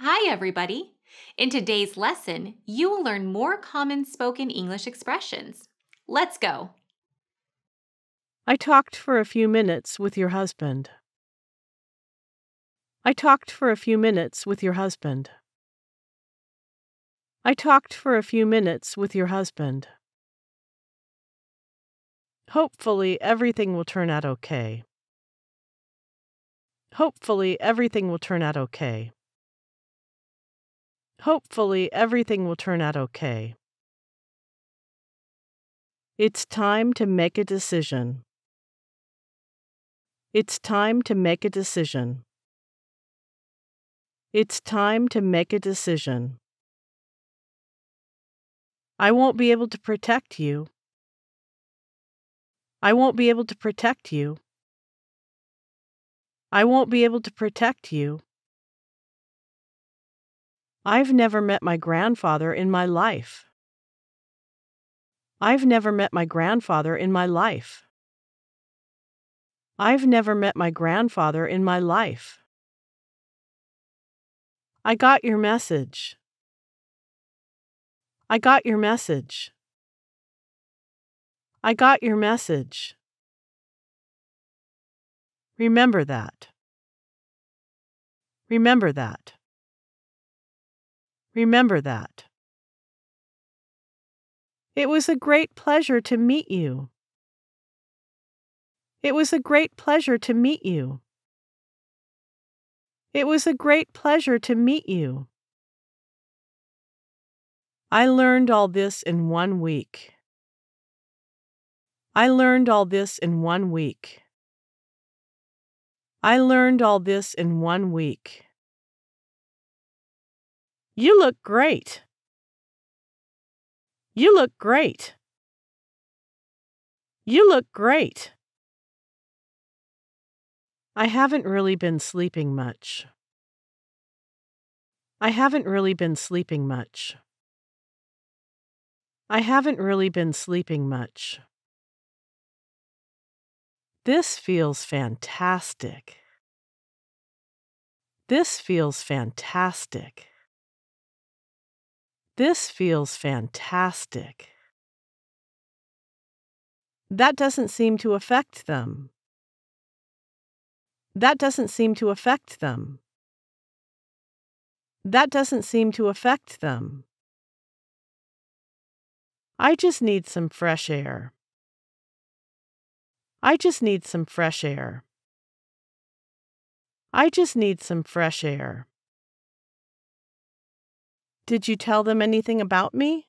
Hi, everybody. In today's lesson, you will learn more common spoken English expressions. Let's go. I talked for a few minutes with your husband. I talked for a few minutes with your husband. I talked for a few minutes with your husband. Hopefully, everything will turn out okay. Hopefully, everything will turn out okay. Hopefully, everything will turn out okay. It's time to make a decision. It's time to make a decision. It's time to make a decision. I won't be able to protect you. I won't be able to protect you. I won't be able to protect you. I've never met my grandfather in my life. I've never met my grandfather in my life. I've never met my grandfather in my life. I got your message. I got your message. I got your message. Remember that. Remember that. Remember that. It was a great pleasure to meet you. It was a great pleasure to meet you. It was a great pleasure to meet you. I learned all this in one week. I learned all this in one week. I learned all this in one week. You look great. You look great. You look great. I haven't really been sleeping much. I haven't really been sleeping much. I haven't really been sleeping much. This feels fantastic. This feels fantastic. This feels fantastic. That doesn't seem to affect them. That doesn't seem to affect them. That doesn't seem to affect them. I just need some fresh air. I just need some fresh air. I just need some fresh air. Did you tell them anything about me?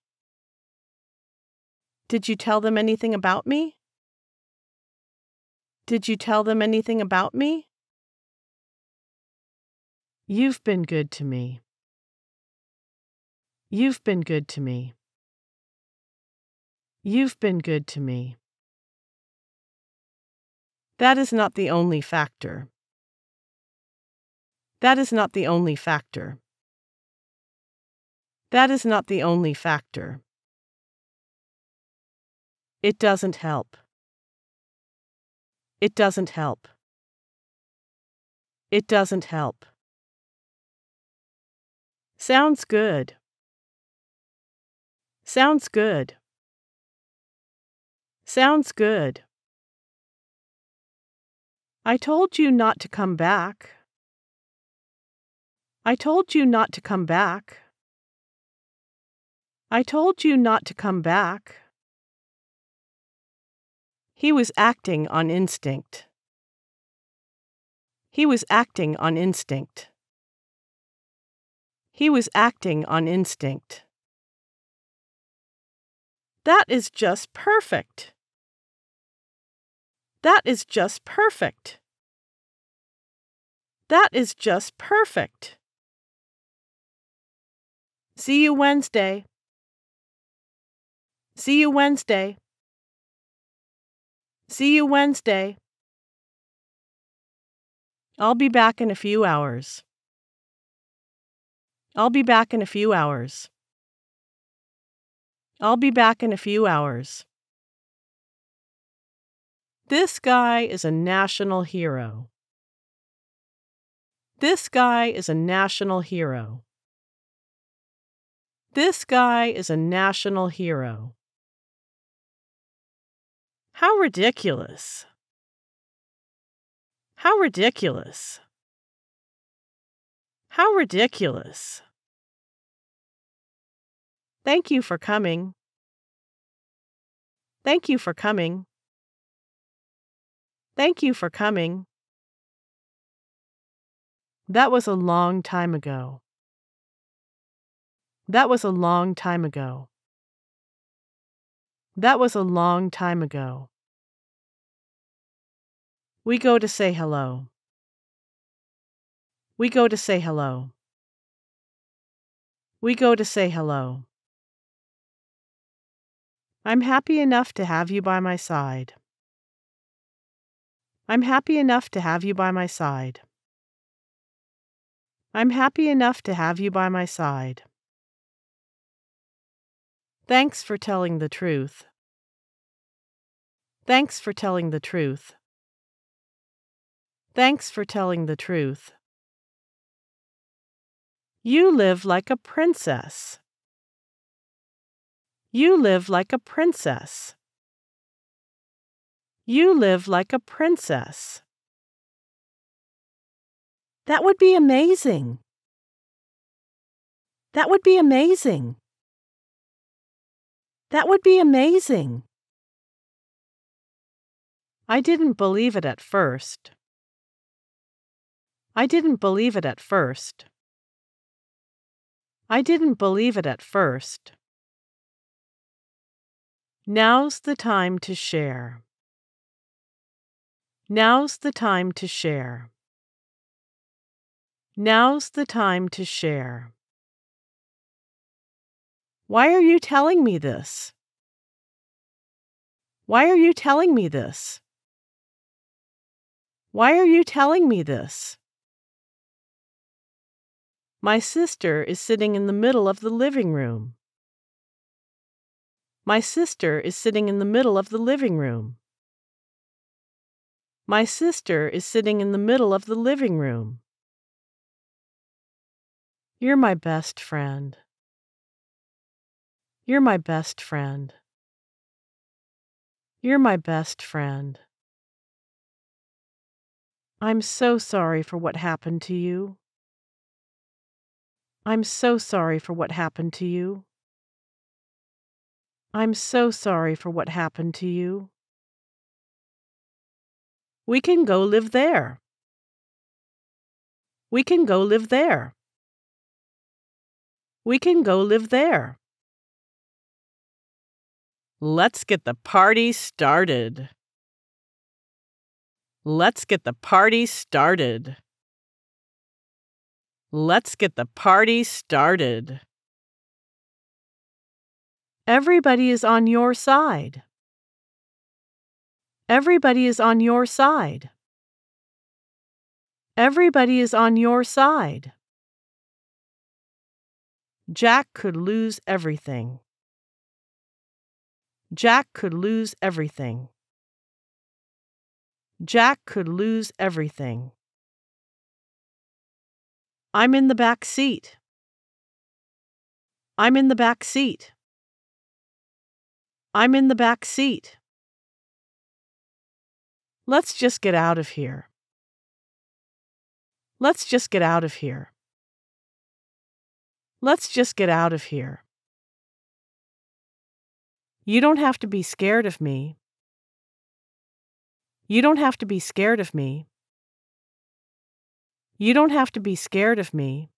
Did you tell them anything about me? Did you tell them anything about me? You've been good to me. You've been good to me. You've been good to me. That is not the only factor. That is not the only factor. That is not the only factor. It doesn't help. It doesn't help. It doesn't help. Sounds good. Sounds good. Sounds good. I told you not to come back. I told you not to come back. I told you not to come back. He was acting on instinct. He was acting on instinct. He was acting on instinct. That is just perfect. That is just perfect. That is just perfect. See you Wednesday. See you Wednesday. See you Wednesday. I'll be back in a few hours. I'll be back in a few hours. I'll be back in a few hours. This guy is a national hero. This guy is a national hero. This guy is a national hero. How ridiculous. How ridiculous. How ridiculous. Thank you for coming. Thank you for coming. Thank you for coming. That was a long time ago. That was a long time ago. That was a long time ago. We go to say hello. We go to say hello. We go to say hello. I'm happy enough to have you by my side. I'm happy enough to have you by my side. I'm happy enough to have you by my side. Thanks for telling the truth. Thanks for telling the truth. Thanks for telling the truth. You live like a princess. You live like a princess. You live like a princess. That would be amazing. That would be amazing. That would be amazing. I didn't believe it at first. I didn't believe it at first. I didn't believe it at first. Now's the time to share. Now's the time to share. Now's the time to share. Why are you telling me this? Why are you telling me this? Why are you telling me this? My sister is sitting in the middle of the living room. My sister is sitting in the middle of the living room. My sister is sitting in the middle of the living room. You're my best friend. You're my best friend. You're my best friend. I'm so sorry for what happened to you. I'm so sorry for what happened to you. I'm so sorry for what happened to you. We can go live there. We can go live there. We can go live there. Let's get the party started. Let's get the party started. Let's get the party started. Everybody is on your side. Everybody is on your side. Everybody is on your side. Jack could lose everything. Jack could lose everything. Jack could lose everything. I'm in the back seat. I'm in the back seat. I'm in the back seat. Let's just get out of here. Let's just get out of here. Let's just get out of here. You don't have to be scared of me. You don't have to be scared of me. You don't have to be scared of me.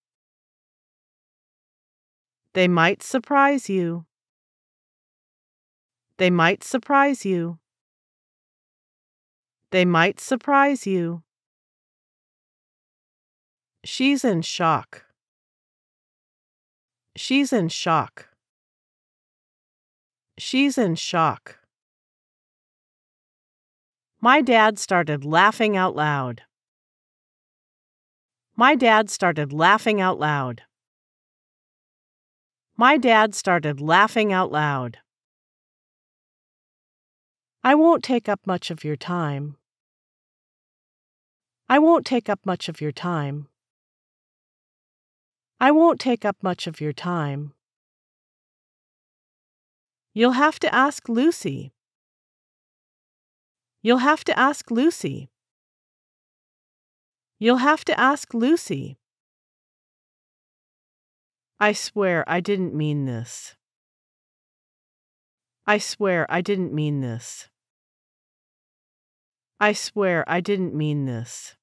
They might surprise you. They might surprise you. They might surprise you. She's in shock. She's in shock. She's in shock. My dad started laughing out loud. My dad started laughing out loud. My dad started laughing out loud. I won't take up much of your time. I won't take up much of your time. I won't take up much of your time. You'll have to ask Lucy. You'll have to ask Lucy. You'll have to ask Lucy. I swear I didn't mean this. I swear I didn't mean this. I swear I didn't mean this.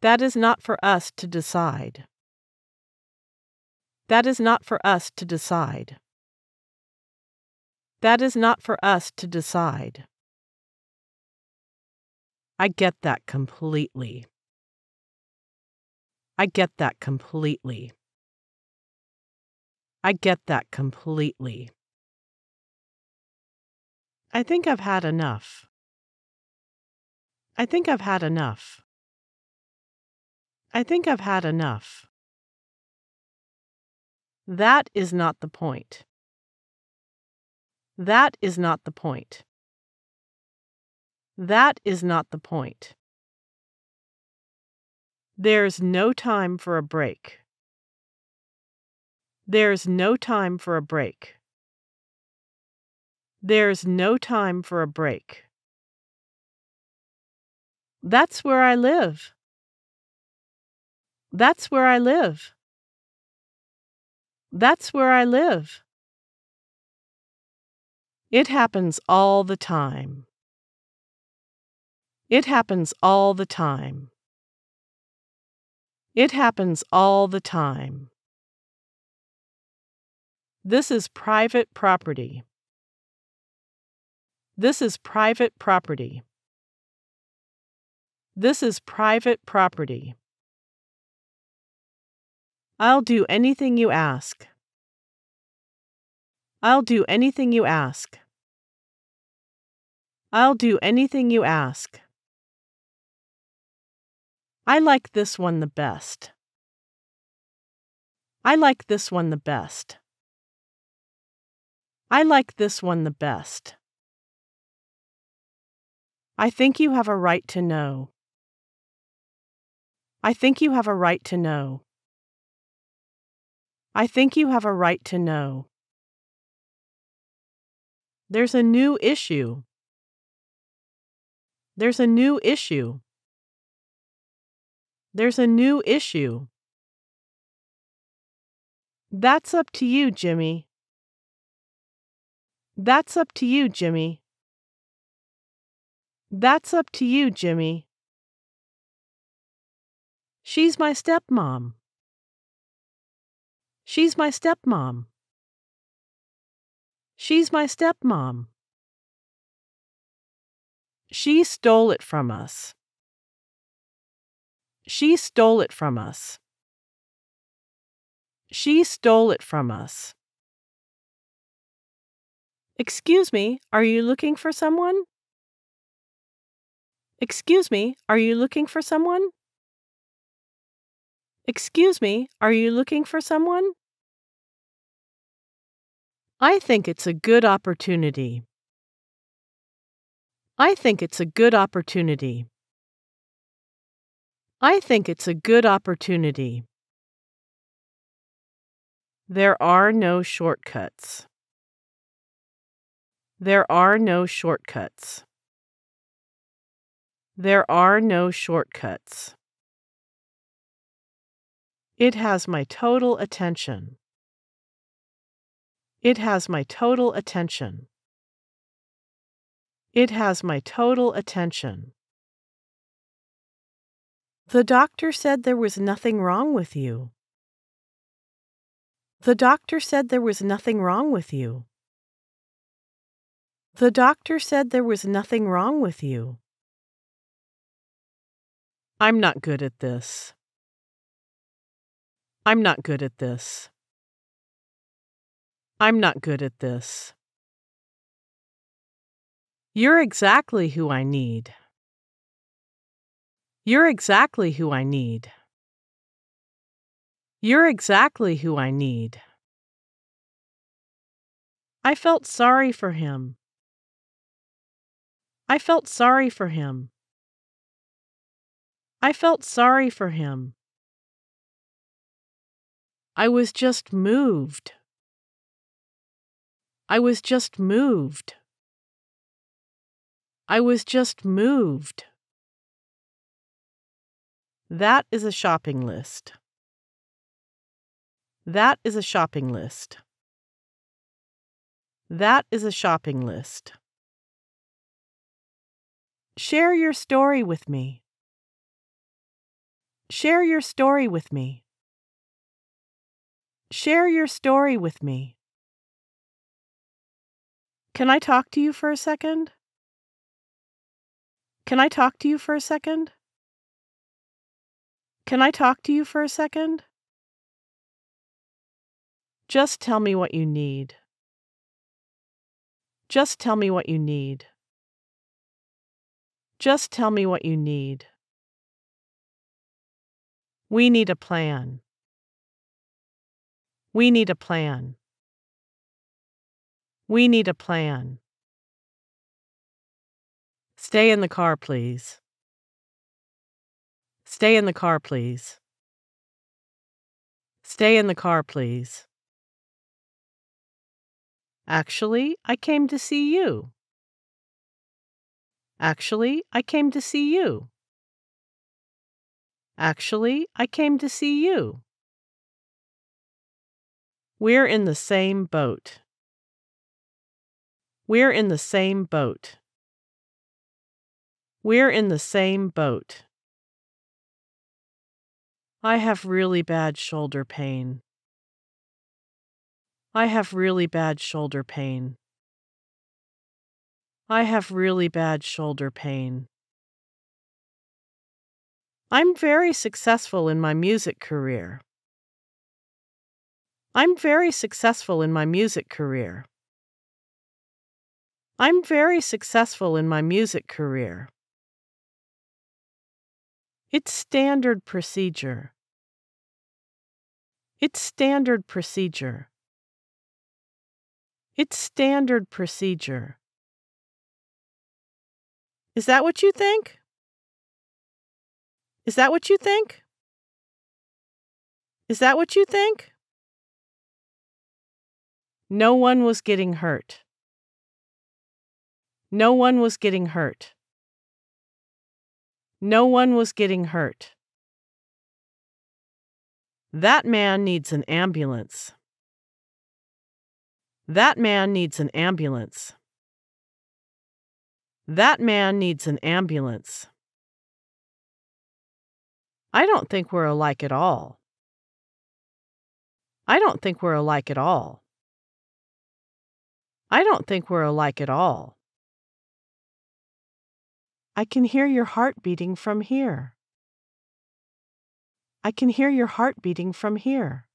That is not for us to decide. That is not for us to decide. That is not for us to decide. I get that completely. I get that completely. I get that completely. I think I've had enough. I think I've had enough. I think I've had enough. That is not the point. That is not the point. That is not the point. There's no time for a break. There's no time for a break. There's no time for a break. That's where I live. That's where I live. That's where I live. It happens all the time. It happens all the time. It happens all the time. This is private property. This is private property. This is private property. I'll do anything you ask. I'll do anything you ask. I'll do anything you ask. I like this one the best. I like this one the best. I like this one the best. I think you have a right to know. I think you have a right to know. I think you have a right to know. There's a new issue. There's a new issue. There's a new issue. That's up to you, Jimmy. That's up to you, Jimmy. That's up to you, Jimmy. She's my stepmom. She's my stepmom. She's my stepmom. She stole it from us. She stole it from us. She stole it from us. Excuse me, are you looking for someone? Excuse me, are you looking for someone? Excuse me, are you looking for someone? I think it's a good opportunity. I think it's a good opportunity. I think it's a good opportunity. There are no shortcuts. There are no shortcuts. There are no shortcuts. It has my total attention. It has my total attention. It has my total attention. The doctor said there was nothing wrong with you. The doctor said there was nothing wrong with you. The doctor said there was nothing wrong with you. I'm not good at this. I'm not good at this. I'm not good at this. You're exactly who I need. You're exactly who I need. You're exactly who I need. I felt sorry for him. I felt sorry for him. I felt sorry for him. I was just moved. I was just moved. I was just moved. That is a shopping list. That is a shopping list. That is a shopping list. Share your story with me. Share your story with me. Share your story with me. Can I talk to you for a second? Can I talk to you for a second? Can I talk to you for a second? Just tell me what you need. Just tell me what you need. Just tell me what you need. We need a plan. We need a plan. We need a plan. Stay in the car, please. Stay in the car, please. Stay in the car, please. Actually, I came to see you. Actually, I came to see you. Actually, I came to see you. We're in the same boat. We're in the same boat. We're in the same boat. I have really bad shoulder pain. I have really bad shoulder pain. I have really bad shoulder pain. I'm very successful in my music career. I'm very successful in my music career. I'm very successful in my music career. It's standard procedure. It's standard procedure. It's standard procedure. Is that what you think? Is that what you think? Is that what you think? No one was getting hurt. No one was getting hurt. No one was getting hurt. That man needs an ambulance. That man needs an ambulance. That man needs an ambulance. I don't think we're alike at all. I don't think we're alike at all. I don't think we're alike at all. I can hear your heart beating from here. I can hear your heart beating from here.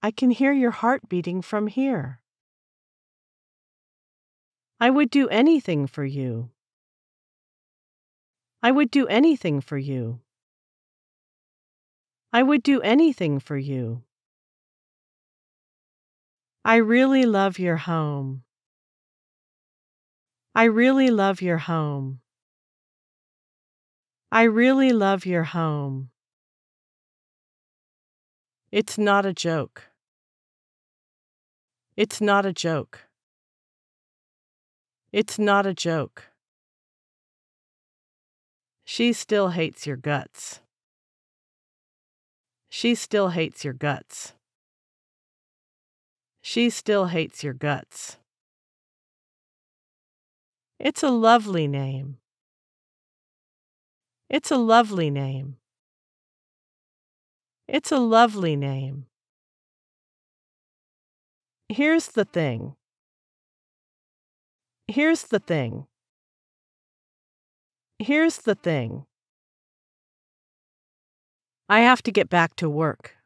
I can hear your heart beating from here. I would do anything for you. I would do anything for you. I would do anything for you. I really love your home. I really love your home. I really love your home. It's not a joke. It's not a joke. It's not a joke. She still hates your guts. She still hates your guts. She still hates your guts. It's a lovely name. It's a lovely name. It's a lovely name. Here's the thing. Here's the thing. Here's the thing. I have to get back to work.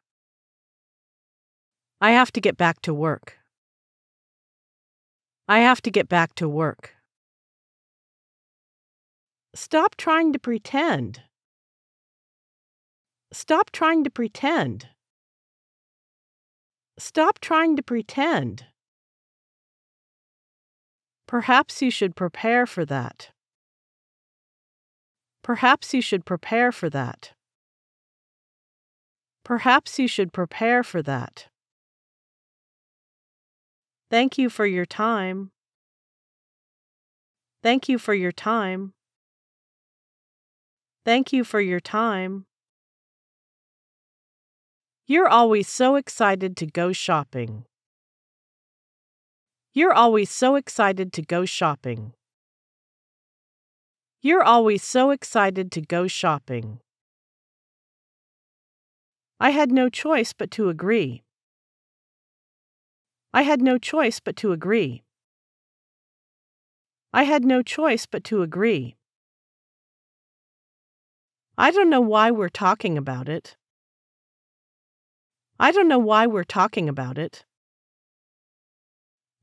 I have to get back to work. I have to get back to work. Stop trying to pretend. Stop trying to pretend. Stop trying to pretend. Perhaps you should prepare for that. Perhaps you should prepare for that. Perhaps you should prepare for that. Thank you for your time. Thank you for your time. Thank you for your time. You're always so excited to go shopping. You're always so excited to go shopping. You're always so excited to go shopping. I had no choice but to agree. I had no choice but to agree. I had no choice but to agree. I don't know why we're talking about it. I don't know why we're talking about it.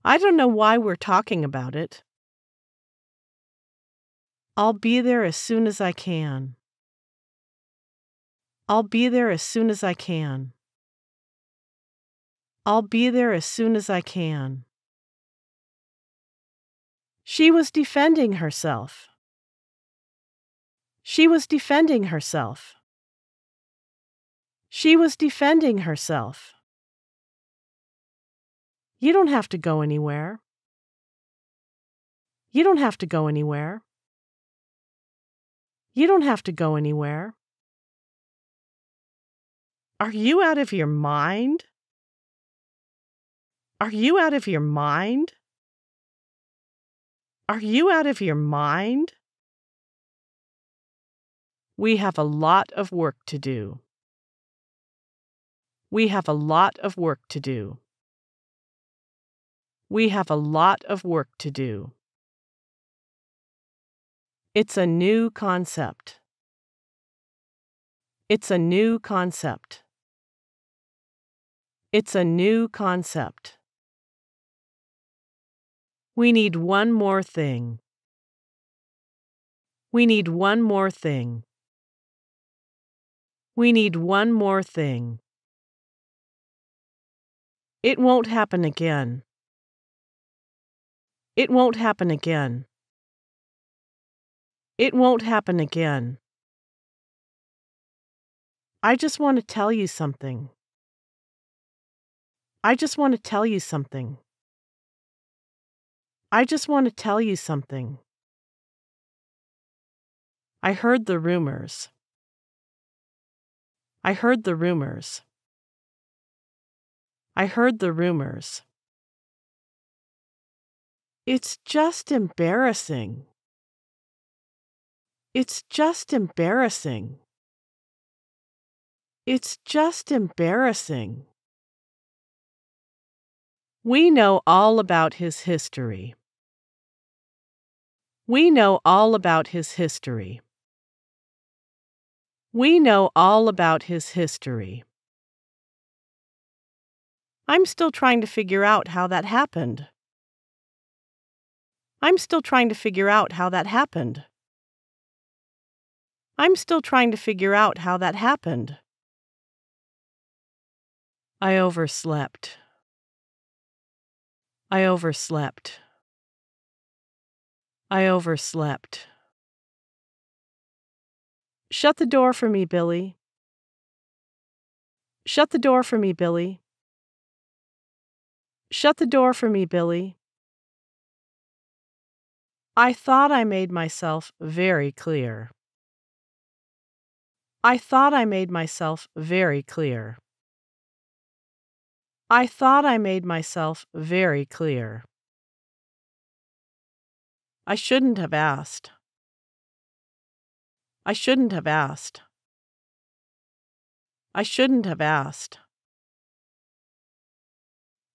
I don't know why we're talking about it. I'll be there as soon as I can. I'll be there as soon as I can. I'll be there as soon as I can. She was defending herself. She was defending herself. She was defending herself. You don't have to go anywhere. You don't have to go anywhere. You don't have to go anywhere. Are you out of your mind? Are you out of your mind? Are you out of your mind? We have a lot of work to do. We have a lot of work to do. We have a lot of work to do. It's a new concept. It's a new concept. It's a new concept. We need one more thing. We need one more thing. We need one more thing. It won't happen again. It won't happen again. It won't happen again. I just want to tell you something. I just want to tell you something. I just want to tell you something. I heard the rumors. I heard the rumors. I heard the rumors. It's just embarrassing. It's just embarrassing. It's just embarrassing. We know all about his history. We know all about his history. We know all about his history. I'm still trying to figure out how that happened. I'm still trying to figure out how that happened. I'm still trying to figure out how that happened. I overslept. I overslept. I overslept. Shut the door for me, Billy. Shut the door for me, Billy. Shut the door for me, Billy. I thought I made myself very clear. I thought I made myself very clear. I thought I made myself very clear. I shouldn't have asked. I shouldn't have asked. I shouldn't have asked.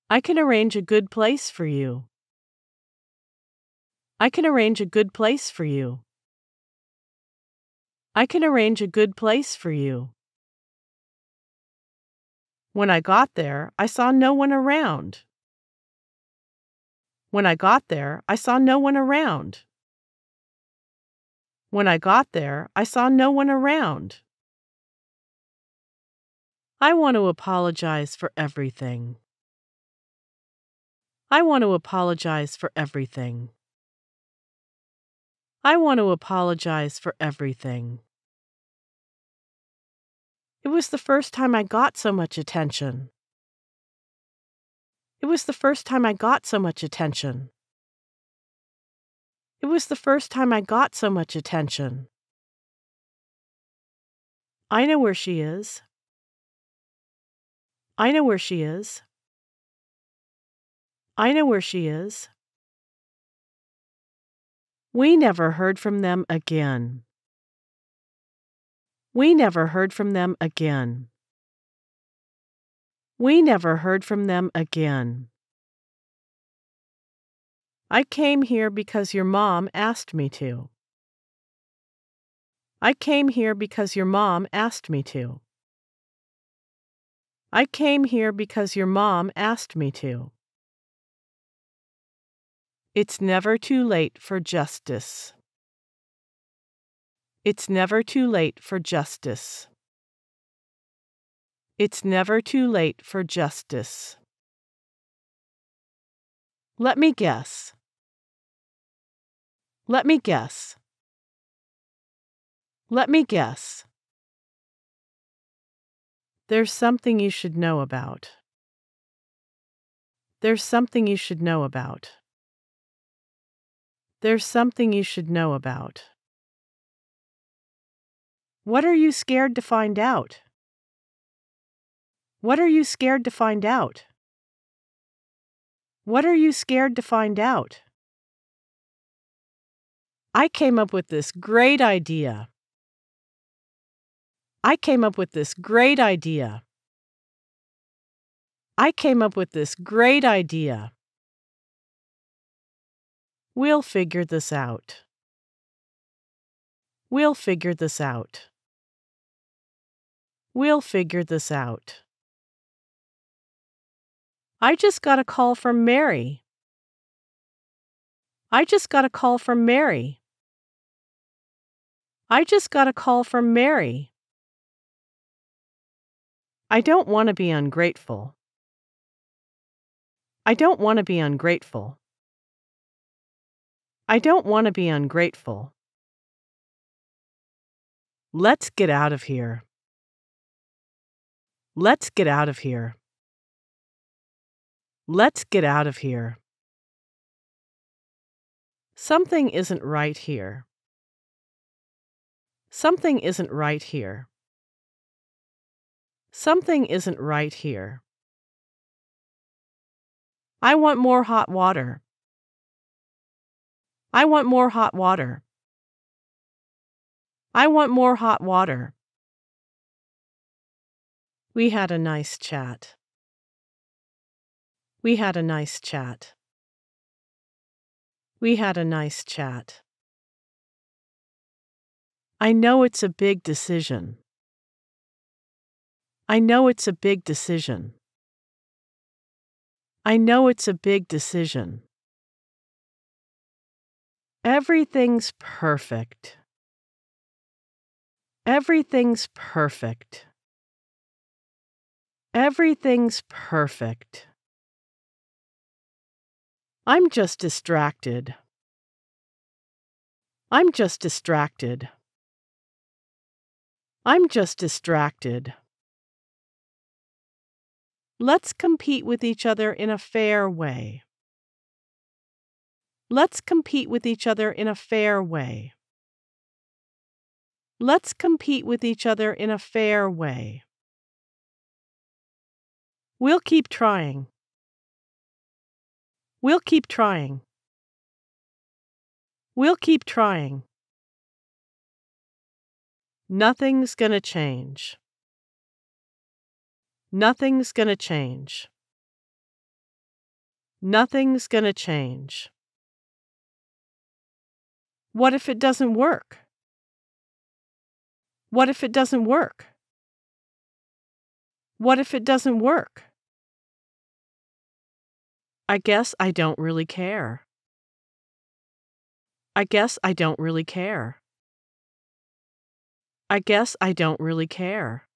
I can arrange a good place for you. I can arrange a good place for you. I can arrange a good place for you. When I got there, I saw no one around. When I got there, I saw no one around. When I got there, I saw no one around. I want to apologize for everything. I want to apologize for everything. I want to apologize for everything. It was the first time I got so much attention. It was the first time I got so much attention. It was the first time I got so much attention. I know where she is. I know where she is. I know where she is. We never heard from them again. We never heard from them again. We never heard from them again. I came here because your mom asked me to. I came here because your mom asked me to. I came here because your mom asked me to. It's never too late for justice. It's never too late for justice. It's never too late for justice. Let me guess. Let me guess. Let me guess. There's something you should know about. There's something you should know about. There's something you should know about. What are you scared to find out? What are you scared to find out? What are you scared to find out? I came up with this great idea. I came up with this great idea. I came up with this great idea. We'll figure this out. We'll figure this out. We'll figure this out. I just got a call from Mary. I just got a call from Mary. I just got a call from Mary. I don't want to be ungrateful. I don't want to be ungrateful. I don't want to be ungrateful. Let's get out of here. Let's get out of here. Let's get out of here. Something isn't right here. Something isn't right here. Something isn't right here. I want more hot water. I want more hot water. I want more hot water. We had a nice chat. We had a nice chat. We had a nice chat. I know it's a big decision. I know it's a big decision. I know it's a big decision. Everything's perfect. Everything's perfect. Everything's perfect. I'm just distracted. I'm just distracted. I'm just distracted. Let's compete with each other in a fair way. Let's compete with each other in a fair way. Let's compete with each other in a fair way. We'll keep trying. We'll keep trying. We'll keep trying. Nothing's gonna change. Nothing's gonna change. Nothing's gonna change. What if it doesn't work? What if it doesn't work? What if it doesn't work? I guess I don't really care. I guess I don't really care. I guess I don't really care.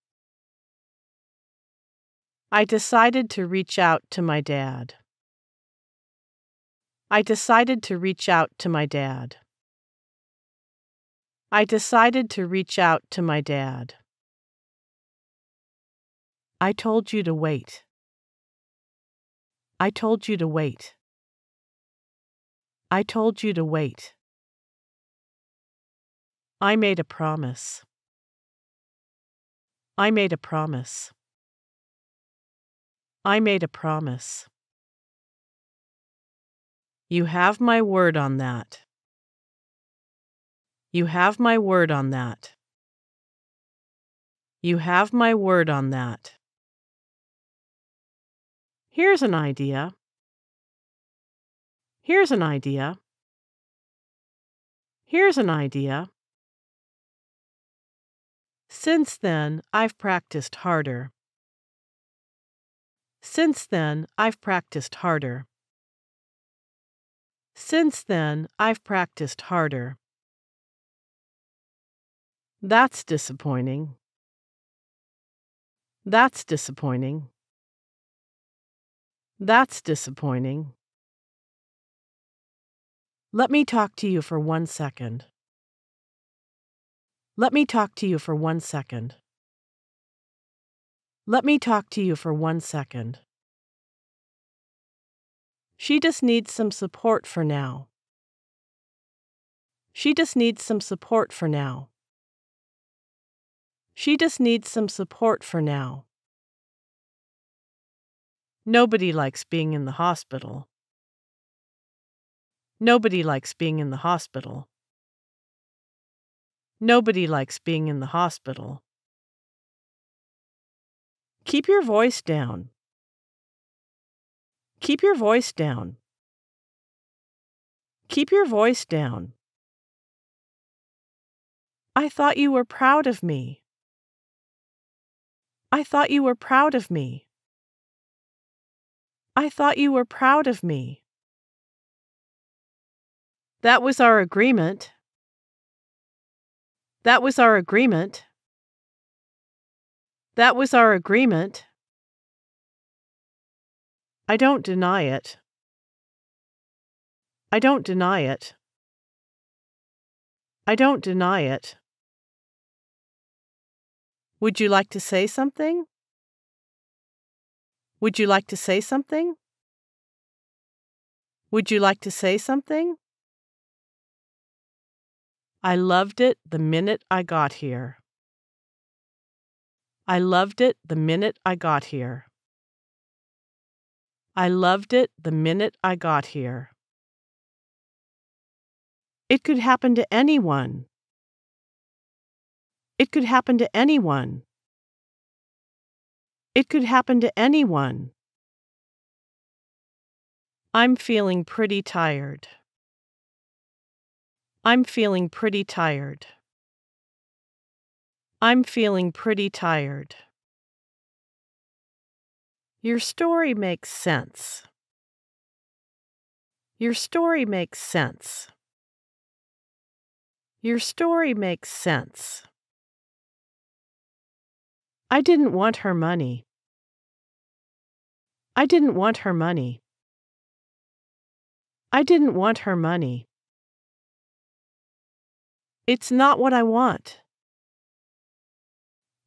I decided to reach out to my dad. I decided to reach out to my dad. I decided to reach out to my dad. I told you to wait. I told you to wait. I told you to wait. I made a promise. I made a promise. I made a promise. You have my word on that. You have my word on that. You have my word on that. Here's an idea. Here's an idea. Here's an idea. Since then, I've practiced harder. Since then, I've practiced harder. Since then, I've practiced harder. That's disappointing. That's disappointing. That's disappointing. Let me talk to you for one second. Let me talk to you for one second. Let me talk to you for one second. She just needs some support for now. She just needs some support for now. She just needs some support for now. Nobody likes being in the hospital. Nobody likes being in the hospital. Nobody likes being in the hospital. Keep your voice down. Keep your voice down. Keep your voice down. I thought you were proud of me. I thought you were proud of me. I thought you were proud of me. That was our agreement. That was our agreement. That was our agreement. I don't deny it. I don't deny it. I don't deny it. Would you like to say something? Would you like to say something? Would you like to say something? I loved it the minute I got here. I loved it the minute I got here. I loved it the minute I got here. It could happen to anyone. It could happen to anyone. It could happen to anyone. I'm feeling pretty tired. I'm feeling pretty tired. I'm feeling pretty tired. Your story makes sense. Your story makes sense. Your story makes sense. I didn't want her money. I didn't want her money. I didn't want her money. It's not what I want.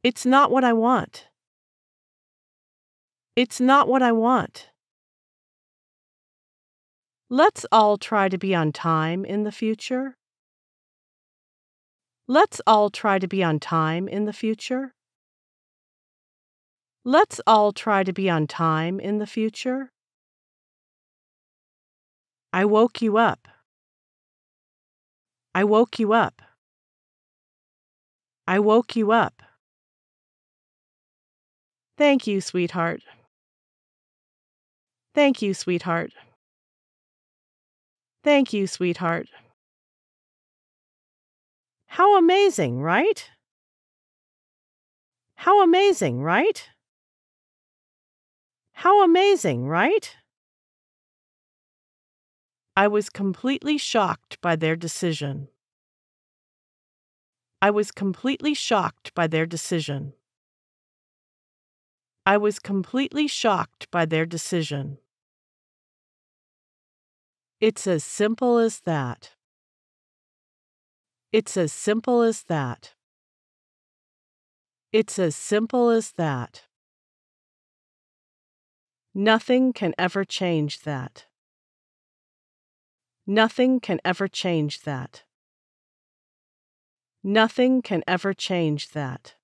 It's not what I want. It's not what I want. Let's all try to be on time in the future. Let's all try to be on time in the future. Let's all try to be on time in the future. I woke you up. I woke you up. I woke you up. Thank you, sweetheart. Thank you, sweetheart. Thank you, sweetheart. How amazing, right? How amazing, right? How amazing, right? I was completely shocked by their decision. I was completely shocked by their decision. I was completely shocked by their decision. It's as simple as that. It's as simple as that. It's as simple as that. Nothing can ever change that. Nothing can ever change that. Nothing can ever change that.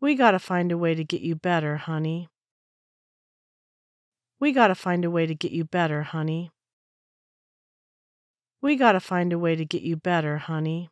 We gotta find a way to get you better, honey. We gotta find a way to get you better, honey. We gotta find a way to get you better, honey.